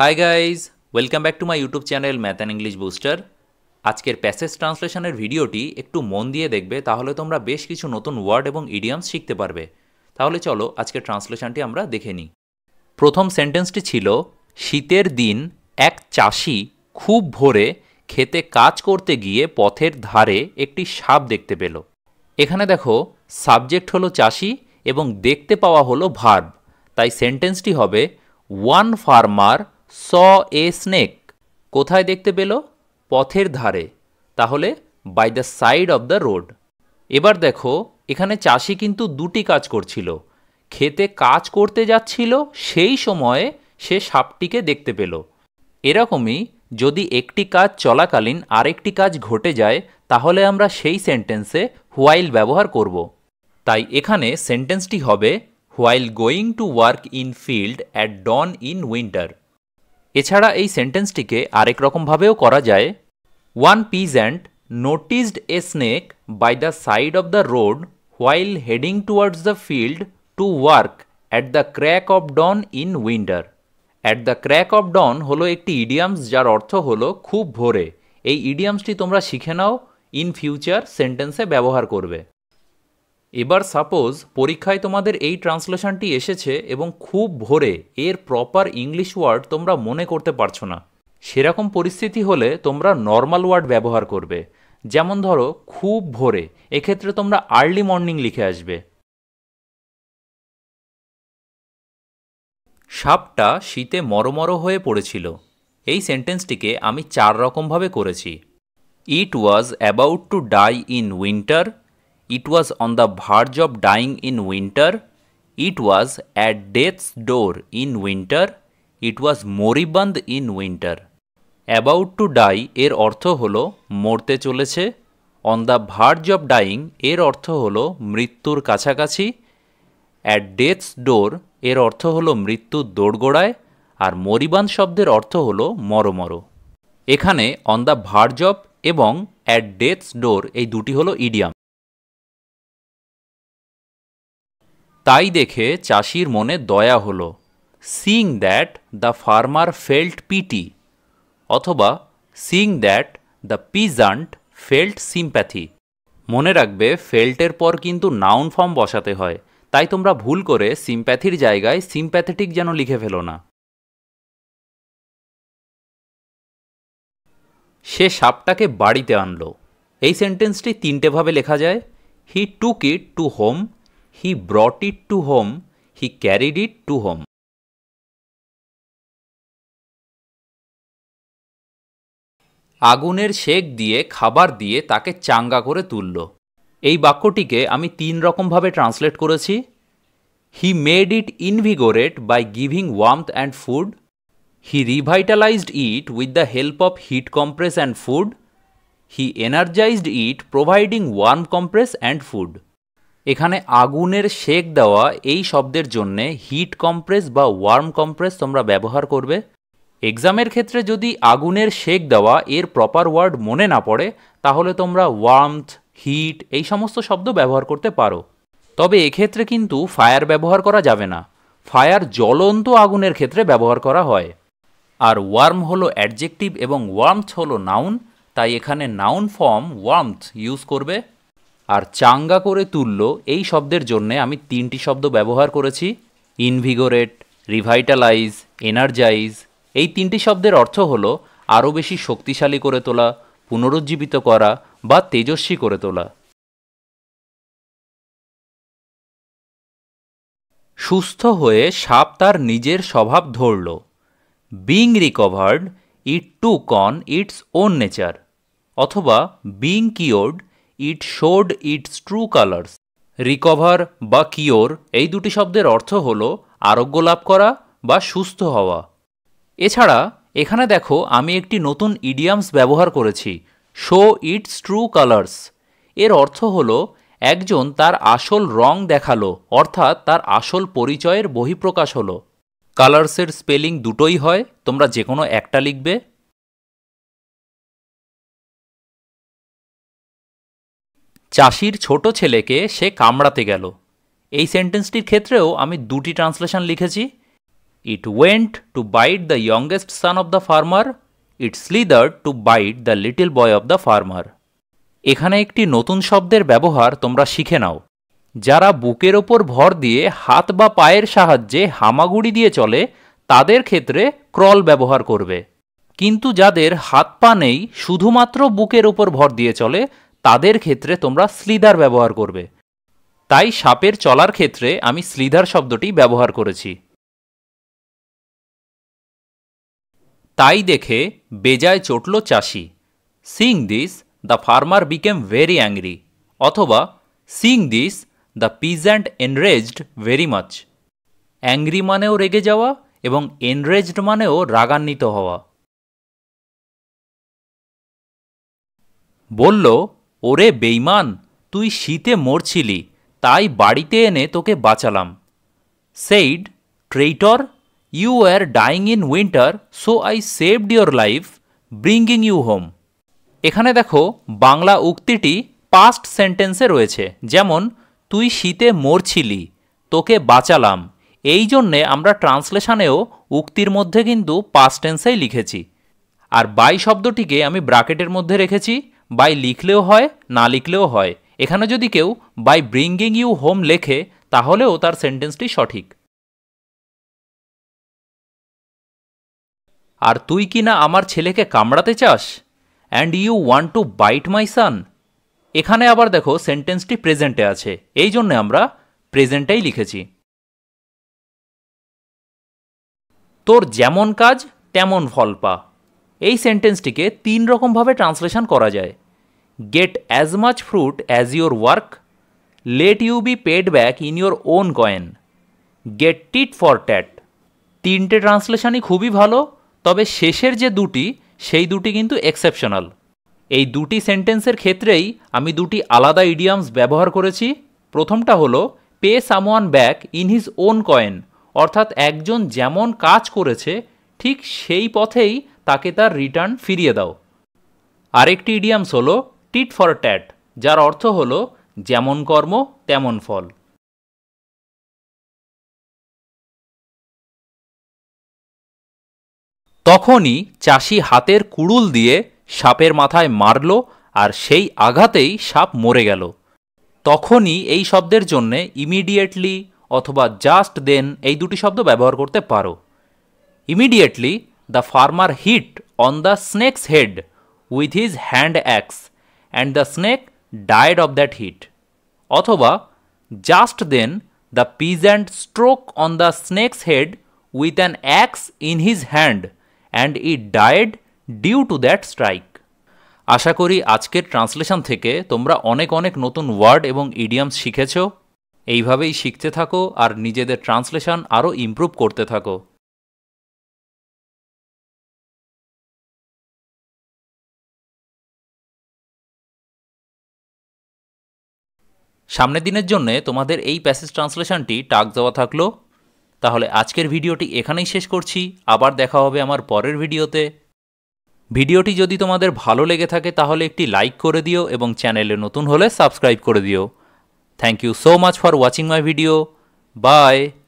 High guys welcome back to my YouTube channel math and English booster আজকের passage ট্রান্সলেশনের ভিডিওটি একটু মন দিয়ে দেখবে তাহলে তোমরা বেশ কিছু নতুন ওয়ার্ড এবং ইডিয়ামস শিখতে পারবে তাহলে চলো আজকের ট্রান্সলেশনটি আমরা দেখে নিই প্রথম সেন্টেন্সটি ছিল শীতের দিন এক চাষি খুব ভোরে খেতে কাজ করতে গিয়ে পথের ধারে একটি সাপ দেখতে পেল এখানে দেখো সাবজেক্ট হলো চাষি এবং দেখতে পাওয়া হলো ভার্ব তাই সেন্টেন্সটি হবে one farmer saw a snake কোথায় দেখতে পেল পথের ধারে তাহলে by the side of the road এবার দেখো এখানে চাষি কিন্তু দুটি কাজ করছিল ক্ষেতে কাজ করতে যাচ্ছিল সেই সময়ে সে সাপটিকে দেখতে পেল এরকমই যদি একটি কাজ চলাকালীন আরেকটি কাজ ঘটে যায় তাহলে আমরা সেই সেন্টেন্সে হোয়াইল ব্যবহার করব তাই এখানে সেন্টেন্সটি হবে while going to work in field at dawn in winter এছাড়া এই সেন্টেন্সটিকে আরেক রকমভাবেও করা যায় one peasant noticed a snake by the side of the road while heading towards the field to work at the crack of dawn in winter at the crack of dawn হলো একটি idioms যার অর্থ হলো খুব ভোরে এই ইডিয়ামসটি তোমরা শিখে নাও ইন ফিউচার সেন্টেন্সে ব্যবহার করবে এবার সাপোজ পরীক্ষায় তোমাদের এই ট্রান্সলেশনটি এসেছে এবং খুব ভোরে এর প্রপার ইংলিশ ওয়ার্ড তোমরা মনে করতে পারছো না সেরকম পরিস্থিতি হলে তোমরা নর্মাল ওয়ার্ড ব্যবহার করবে যেমন ধরো খুব ভোরে এক্ষেত্রে তোমরা আর্লি মর্নিং লিখে আসবে সাপটা শীতে মরমরো হয়ে পড়েছিল এই সেন্টেন্সটিকে আমি চার রকমভাবে করেছি it was about to die in winter it was on the verge of dying in winter it was at death's door in winter it was moribund in winter about to die এর অর্থ হল মরতে চলেছে on the verge of dying এর অর্থ হল মৃত্যুর কাছাকাছি অ্যাট ডেথস ডোর এর অর্থ হল মৃত্যুর দোড়গোড়ায় আর মরিবান শব্দের অর্থ হল মরমর এখানে অন দ্য ভার্জ অব এবং অ্যাট ডেথস ডোর এই দুটি হলো ইডিয়াম তাই দেখে চাষির মনে দয়া হলো seeing that the farmer felt pity অথবা seeing that the peasant felt sympathy মনে রাখবে ফেল্টের পর কিন্তু নাউন ফর্ম বসাতে হয় তাই তোমরা ভুল করে সিম্প্যাথির জায়গায় সিম্প্যাথেটিক যেন লিখে ফেলো না সে সাপটাকে বাড়িতে আনলো এই সেন্টেন্সটি তিনটেভাবে লেখা যায় he took it to home he brought it to home he carried it to home আগুনের শেক দিয়ে খাবার দিয়ে তাকে চাঙ্গা করে তুলল এই বাক্যটিকে আমি তিন রকমভাবে ট্রান্সলেট করেছি he made it invigorate by giving warmth and food he revitalised it with the help of heat compress and food he energised it providing warm compress and food এখানে আগুনের সেক দেওয়া এই শব্দের জন্য হিট কম্প্রেস বা warm compress তোমরা ব্যবহার করবে এক্সামের ক্ষেত্রে যদি আগুনের সেক দেওয়া এর প্রপার ওয়ার্ড মনে না পড়ে তাহলে তোমরা ওয়ার্মথ হিট এই সমস্ত শব্দ ব্যবহার করতে পারো তবে এক্ষেত্রে কিন্তু ফায়ার ব্যবহার করা যাবে না ফায়ার জ্বলন্ত আগুনের ক্ষেত্রে ব্যবহার করা হয় আর ওয়ার্ম হলো অ্যাডজেক্টিভ এবং ওয়ার্মথ হলো নাউন তাই এখানে নাউন ফর্ম ওয়ার্মথ ইউজ করবে আর চাঙ্গা করে তুলল এই শব্দের জন্যে আমি তিনটি শব্দ ব্যবহার করেছি ইনভিগোরেট রিভাইটালাইজ এনার্জাইজ এই তিনটি শব্দের অর্থ হলো আরও বেশি শক্তিশালী করে তোলা পুনরুজ্জীবিত করা বা তেজস্বী করে তোলা সুস্থ হয়ে সাপ তার নিজের স্বভাব ধরল being recovered it to con its own nature অথবা being cured it showed its true colours recover বা কিওর এই দুটি শব্দের অর্থ হল আরোগ্য লাভ করা বা সুস্থ হওয়া এছাড়া এখানে দেখো আমি একটি নতুন ইডিয়ামস ব্যবহার করেছি শো ইটস ট্রু কালার্স এর অর্থ হল একজন তার আসল রং দেখালো অর্থাৎ তার আসল পরিচয়ের বহিঃপ্রকাশ হলো কালার্সের স্পেলিং দুটোই হয় তোমরা যে কোনো একটা লিখবে চাষির ছোট ছেলেকে সে কামড়াতে গেল এই সেন্টেন্সটির ক্ষেত্রেও আমি দুটি ট্রান্সলেশন লিখেছি it went to bite the youngest son of the farmer it slither to bite the little boy of the farmer এখানে একটি নতুন শব্দের ব্যবহার তোমরা শিখে নাও যারা বুকের ওপর ভর দিয়ে হাত বা পায়ের সাহায্যে হামাগুড়ি দিয়ে চলে তাদের ক্ষেত্রে ক্রল ব্যবহার করবে কিন্তু যাদের হাত পা নেই শুধুমাত্র বুকের ওপর ভর দিয়ে চলে তাদের ক্ষেত্রে তোমরা স্লিদার ব্যবহার করবে তাই সাপের চলার ক্ষেত্রে আমি স্লিদার শব্দটি ব্যবহার করেছি তাই দেখে বেজায় চটল চাষি seeing this the farmer became very angry অথবা seeing this the peasant enraged very much angry মানেও রেগে যাওয়া এবং এনরেজড মানেও রাগান্বিত হওয়া বলল ওরে বেইমান তুই শীতে মরছিলি তাই বাড়িতে এনে তোকে বাঁচালাম said traitor you are dying in winter so I saved your life bringing you home এখানে দেখো বাংলা উক্তিটি পাস্ট সেন্টেন্সে রয়েছে যেমন তুই শীতে মরছিলি তোকে বাঁচালাম এই জন্যে আমরা ট্রান্সলেশানেও উক্তির মধ্যে কিন্তু পাস্ট টেন্সেই লিখেছি আর বাই শব্দটিকে আমি ব্রাকেটের মধ্যে রেখেছি বাই লিখলেও হয় না লিখলেও হয় এখানে যদি কেউ বাই ব্রিঙ্গিং ইউ হোম লেখে তাহলেও তার সেন্টেন্সটি সঠিক আর তুই কি না আমার ছেলেকে কামড়াতে চাস and you want to bite my son এখানে আবার দেখো সেন্টেন্সটি প্রেজেন্টে আছে এই জন্য আমরা প্রেজেন্টেই লিখেছি তোর যেমন কাজ তেমন ফল পা এই সেন্টেন্সটিকে তিন রকমভাবে ট্রান্সলেশন করা যায় get as much fruit as your work let you be paid back in your own coin get tit for tat তিনটে ট্রান্সলেশনই খুবই ভালো তবে শেষের যে দুটি সেই দুটি কিন্তু এক্সেপশনাল এই দুটি সেন্টেন্সের ক্ষেত্রেই আমি দুটি আলাদা ইডিয়ামস ব্যবহার করেছি প্রথমটা হলো pay someone back in his own coin অর্থাৎ একজন যেমন কাজ করেছে ঠিক সেই পথেই তাকে তার রিটার্ন ফিরিয়ে দাও আরেকটি ইডিয়ামস হল টিট ফর ট্যাট যার অর্থ হল যেমন কর্ম তেমন ফল তখনই চাষি হাতের কুড়ুল দিয়ে সাপের মাথায় মারল আর সেই আঘাতেই সাপ মরে গেল তখনই এই শব্দের জন্যে ইমিডিয়েটলি অথবা জাস্ট দেন এই দুটি শব্দ ব্যবহার করতে পারো immediately the farmer hit on the snake's head with his hand axe and the snake died of that hit. Othoba, just then the peasant struck on the snake's head with an axe in his hand and it died due to that strike. আশা করি আজকের translation থেকে তোমরা অনেক অনেক নতুন word এবং idioms শিখেছ এইভাবেই শিখতে থাকো আর নিজেদের ট্রান্সলেশন আরও ইমপ্রুভ করতে থাকো সামনের দিনের জন্য তোমাদের এই প্যাসেজ ট্রান্সলেশনটি টাক দেওয়া থাকলো তাহলে আজকের ভিডিওটি এখানেই শেষ করছি আবার দেখা হবে আমার পরের ভিডিওতে ভিডিওটি যদি তোমাদের ভালো লেগে থাকে তাহলে একটি লাইক করে দিও এবং চ্যানেলে নতুন হলে সাবস্ক্রাইব করে দিও thank you so much for watching my video by